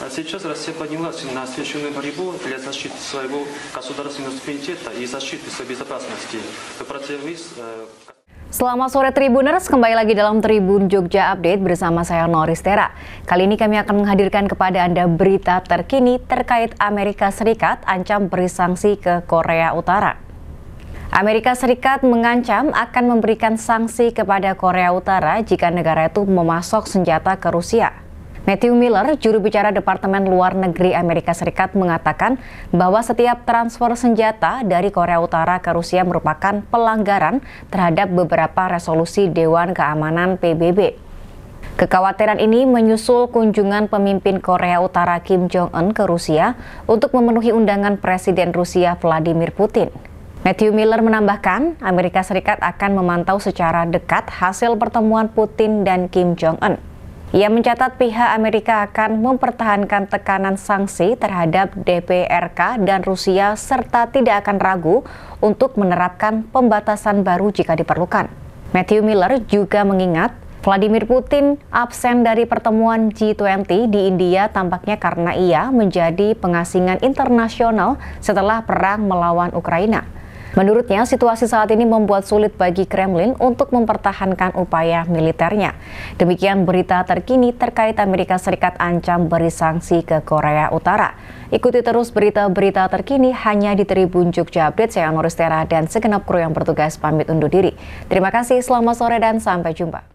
А сейчас Россия поднялась на священную борьбу для защиты своего государственного суверенитета и защиты своей безопасности. Э, Selamat sore Tribuners, kembali lagi dalam Tribun Jogja Update bersama saya Noris Tera. Kali ini kami akan menghadirkan kepada Anda berita terkini terkait Amerika Serikat ancam beri sanksi ke Korea Utara. Amerika Serikat mengancam akan memberikan sanksi kepada Korea Utara jika negara itu memasok senjata ke Rusia. Matthew Miller, juru bicara Departemen Luar Negeri Amerika Serikat, mengatakan bahwa setiap transfer senjata dari Korea Utara ke Rusia merupakan pelanggaran terhadap beberapa resolusi Dewan Keamanan PBB. Kekhawatiran ini menyusul kunjungan pemimpin Korea Utara Kim Jong-un ke Rusia untuk memenuhi undangan Presiden Rusia Vladimir Putin. Matthew Miller menambahkan, Amerika Serikat akan memantau secara dekat hasil pertemuan Putin dan Kim Jong-un. Ia mencatat pihak Amerika akan mempertahankan tekanan sanksi terhadap DPRK dan Rusia serta tidak akan ragu untuk menerapkan pembatasan baru jika diperlukan. Matthew Miller juga mengingat Vladimir Putin absen dari pertemuan G20 di India tampaknya karena ia menjadi pengasingan internasional setelah perang melawan Ukraina. Menurutnya, situasi saat ini membuat sulit bagi Kremlin untuk mempertahankan upaya militernya. Demikian berita terkini terkait Amerika Serikat ancam beri sanksi ke Korea Utara. Ikuti terus berita-berita terkini hanya di Tribun Jogja Update. Saya Anuristera dan segenap kru yang bertugas pamit undur diri. Terima kasih, selamat sore dan sampai jumpa.